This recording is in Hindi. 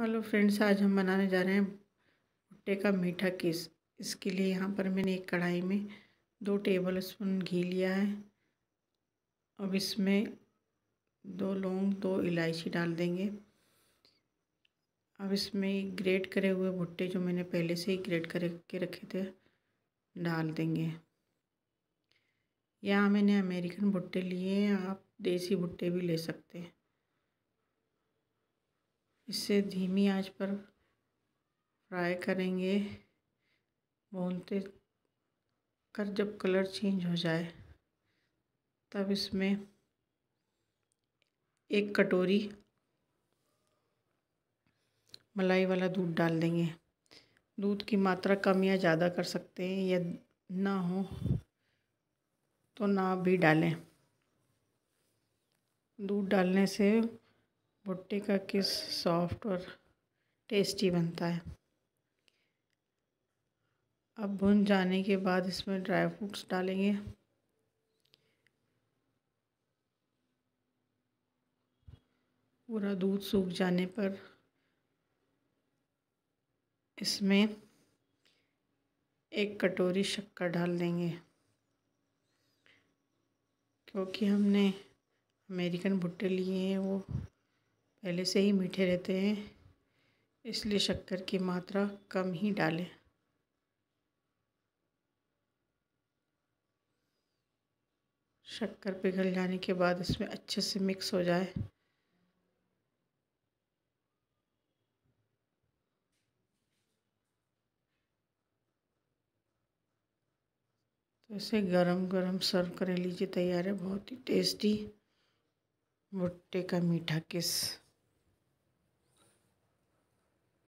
हेलो फ्रेंड्स आज हम बनाने जा रहे हैं भुट्टे का मीठा केस इसके लिए यहाँ पर मैंने एक कढ़ाई में दो टेबल स्पून घी लिया है अब इसमें दो लौंग दो इलायची डाल देंगे अब इसमें ग्रेट करे हुए भुट्टे जो मैंने पहले से ही ग्रेट करके रखे थे डाल देंगे यहाँ मैंने अमेरिकन भुट्टे लिए हैं आप देसी भुट्टे भी ले सकते हैं इसे धीमी आंच पर फ्राई करेंगे भूनते कर जब कलर चेंज हो जाए तब इसमें एक कटोरी मलाई वाला दूध डाल देंगे दूध की मात्रा कम या ज़्यादा कर सकते हैं या ना हो तो ना भी डालें दूध डालने से भुट्टे का किस सॉफ्ट और टेस्टी बनता है अब भुन जाने के बाद इसमें ड्राई फ्रूट्स डालेंगे पूरा दूध सूख जाने पर इसमें एक कटोरी शक्कर डाल देंगे क्योंकि हमने अमेरिकन भुट्टे लिए हैं वो पहले से ही मीठे रहते हैं इसलिए शक्कर की मात्रा कम ही डालें शक्कर पिघल जाने के बाद इसमें अच्छे से मिक्स हो जाए तो इसे गरम गरम सर्व कर लीजिए तैयार है बहुत ही टेस्टी भुट्टे का मीठा किस